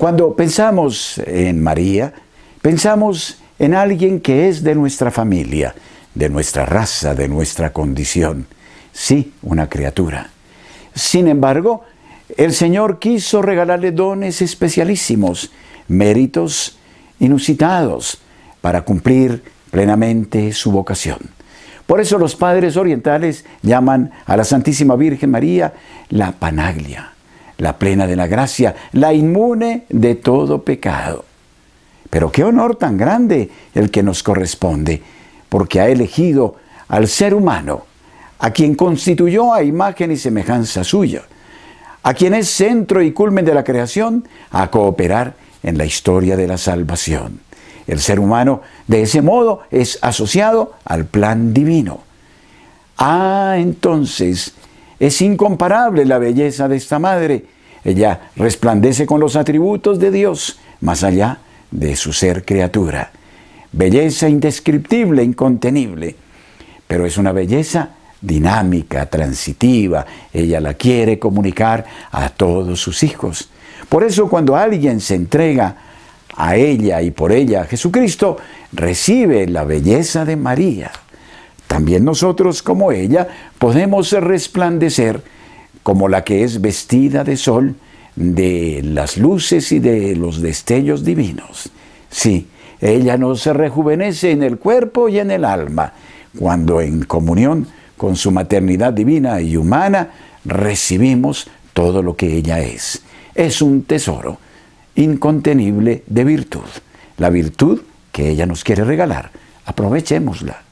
Cuando pensamos en María, pensamos en alguien que es de nuestra familia, de nuestra raza, de nuestra condición. Sí, una criatura. Sin embargo, el Señor quiso regalarle dones especialísimos, méritos inusitados, para cumplir plenamente su vocación. Por eso los padres orientales llaman a la Santísima Virgen María la Panaglia, la plena de la gracia, la inmune de todo pecado. Pero qué honor tan grande el que nos corresponde, porque ha elegido al ser humano, a quien constituyó a imagen y semejanza suya, a quien es centro y culmen de la creación, a cooperar en la historia de la salvación. El ser humano de ese modo es asociado al plan divino. Ah, entonces, es incomparable la belleza de esta madre. Ella resplandece con los atributos de Dios, más allá de su ser criatura. Belleza indescriptible, incontenible, pero es una belleza dinámica, transitiva. Ella la quiere comunicar a todos sus hijos. Por eso cuando alguien se entrega a ella y por ella a Jesucristo, recibe la belleza de María también nosotros como ella podemos resplandecer como la que es vestida de sol, de las luces y de los destellos divinos. Sí, ella nos rejuvenece en el cuerpo y en el alma, cuando en comunión con su maternidad divina y humana recibimos todo lo que ella es. Es un tesoro incontenible de virtud, la virtud que ella nos quiere regalar. Aprovechémosla.